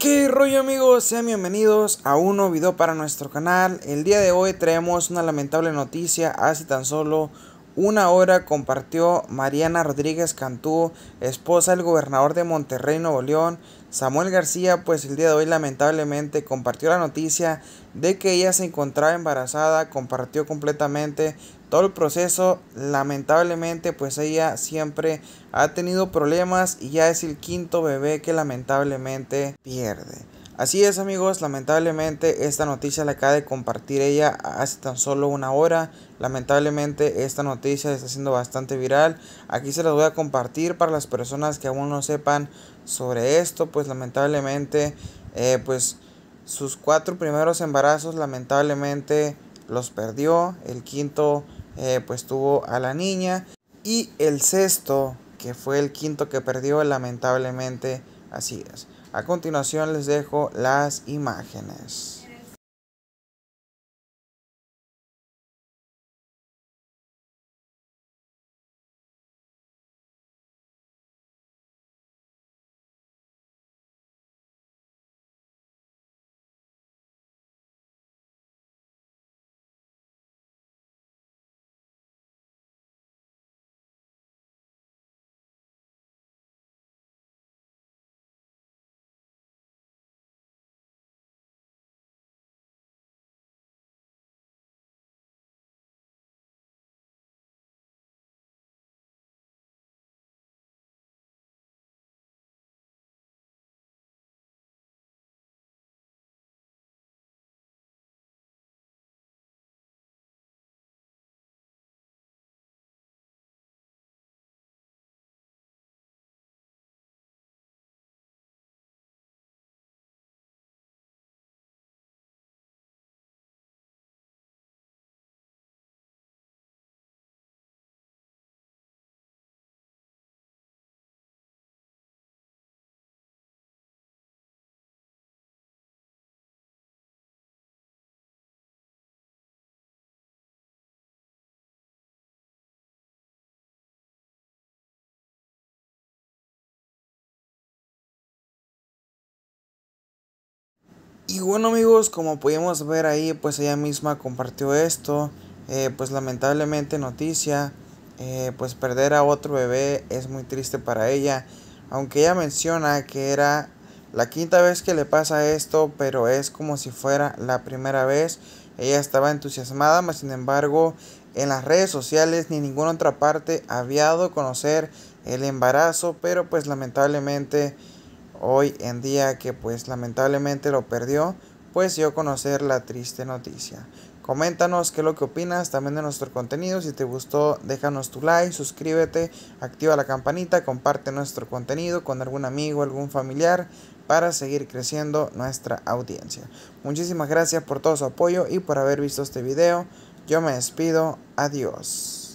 ¿Qué rollo amigos? Sean bienvenidos a un nuevo video para nuestro canal. El día de hoy traemos una lamentable noticia hace tan solo una hora compartió Mariana Rodríguez Cantú, esposa del gobernador de Monterrey, Nuevo León, Samuel García, pues el día de hoy lamentablemente compartió la noticia de que ella se encontraba embarazada, compartió completamente todo el proceso, lamentablemente pues ella siempre ha tenido problemas y ya es el quinto bebé que lamentablemente pierde. Así es amigos, lamentablemente esta noticia la acaba de compartir ella hace tan solo una hora. Lamentablemente esta noticia está siendo bastante viral. Aquí se las voy a compartir para las personas que aún no sepan sobre esto. Pues lamentablemente, eh, pues sus cuatro primeros embarazos lamentablemente los perdió. El quinto eh, pues tuvo a la niña. Y el sexto, que fue el quinto que perdió, lamentablemente Así es, A continuación les dejo las imágenes. Y bueno amigos, como pudimos ver ahí, pues ella misma compartió esto. Eh, pues lamentablemente noticia, eh, pues perder a otro bebé es muy triste para ella. Aunque ella menciona que era la quinta vez que le pasa esto, pero es como si fuera la primera vez. Ella estaba entusiasmada, mas sin embargo, en las redes sociales ni en ninguna otra parte había dado a conocer el embarazo, pero pues lamentablemente hoy en día que pues lamentablemente lo perdió, pues dio a conocer la triste noticia. Coméntanos qué es lo que opinas también de nuestro contenido. Si te gustó, déjanos tu like, suscríbete, activa la campanita, comparte nuestro contenido con algún amigo, algún familiar para seguir creciendo nuestra audiencia. Muchísimas gracias por todo su apoyo y por haber visto este video. Yo me despido. Adiós.